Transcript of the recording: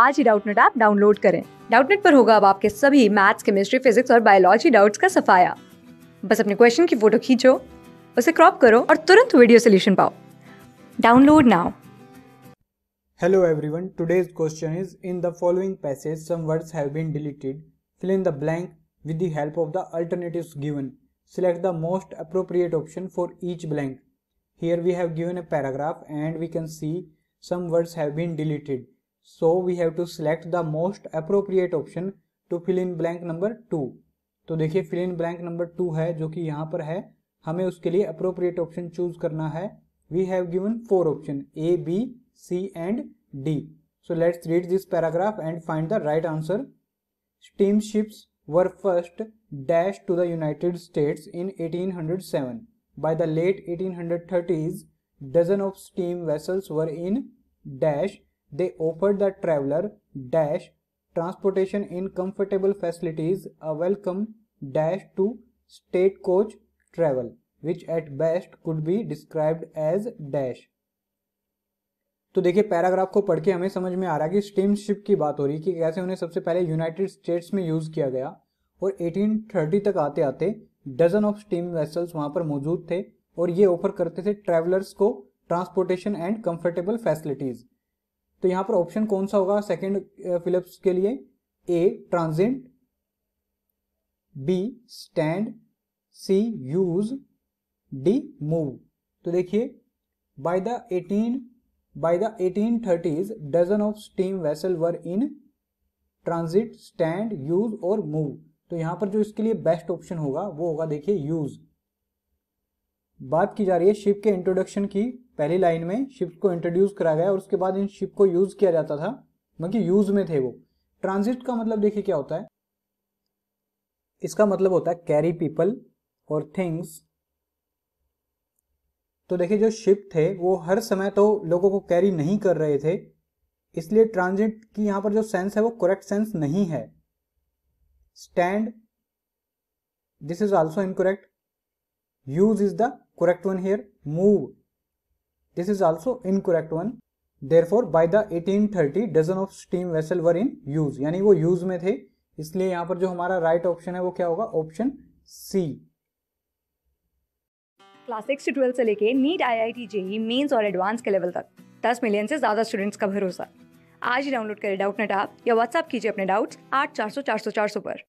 आज ही Doubtnut app download करें डाउटनेट पर होगा अब आपके सभी मैथ्स केमिस्ट्री फिजिक्स और बायोलॉजी डाउट्स का सफाया बस अपने क्वेश्चन की फोटो खींचो उसे क्रॉप करो और तुरंत वीडियो सोल्यूशन पाओ download now hello everyone today's question is in the following passage some words have been deleted fill in the blank with the help of the alternatives given select the most appropriate option for each blank here we have given a paragraph and we can see some words have been deleted So we have to select the most appropriate option to fill in blank number two तो देखिए fill in blank number two है जो कि यहाँ पर है हमें उसके लिए appropriate option choose करना है We have given four option A, B, C and D. So let's read this paragraph and find the right answer. Steamships were first dashed to the United States in 1807. By the late 1830s, dozen of steam vessels were in dash they offered the traveler dash transportation in comfortable facilities a welcome dash to stagecoach travel which at best could be described as dash तो देखिए paragraph को पढ़ के हमें समझ में आ रहा है कि स्टीमशिप की बात हो रही है कि कैसे उन्हें सबसे पहले यूनाइटेड स्टेट्स में यूज़ किया गया और 1830 तक आते आते डजन ऑफ स्टीम वेसल्स वहां पर मौजूद थे और ये ऑफर करते थे ट्रेवलर्स को ट्रांसपोर्टेशन एंड कंफर्टेबल फैसिलिटीज़ तो यहां पर ऑप्शन कौन सा होगा सेकेंड फिलिप्स uh, के लिए A transient B stand C use D move तो देखिए by the 18 by the 1830s dozen of steam vessel were in transit stand use और मूव तो यहां पर जो इसके लिए बेस्ट ऑप्शन होगा वो होगा देखिए यूज बात की जा रही है शिप के इंट्रोडक्शन की पहली लाइन में शिप को इंट्रोड्यूस करा गया और उसके बाद इन शिप को यूज किया जाता था बल्कि मतलब यूज में थे वो ट्रांजिट का मतलब देखिए क्या होता है इसका मतलब होता है कैरी पीपल और थिंग्स तो देखिए जो शिप थे वो हर समय तो लोगों को कैरी नहीं कर रहे थे इसलिए ट्रांजिट की यहां पर जो सेंस है वो करेक्ट सेंस नहीं है stand this is also incorrect use is the correct one here move This is also incorrect one. Therefore by the 1830 dozen of steam vessel were in use यानी वो यूज में थे इसलिए यहाँ पर जो हमारा राइट right ऑप्शन है वो क्या होगा option C class six to twelfth से लेके NEET I I T JEE mains और एडवांस के लेवल तक दस मिलियन से ज़्यादा स्टूडेंट्स का भरोसा आज ही डाउनलोड करें डाउट नेट आप या व्हाट्सअप कीजिए अपने डाउट्स आठ चार सौ चार सौ चार सौ पर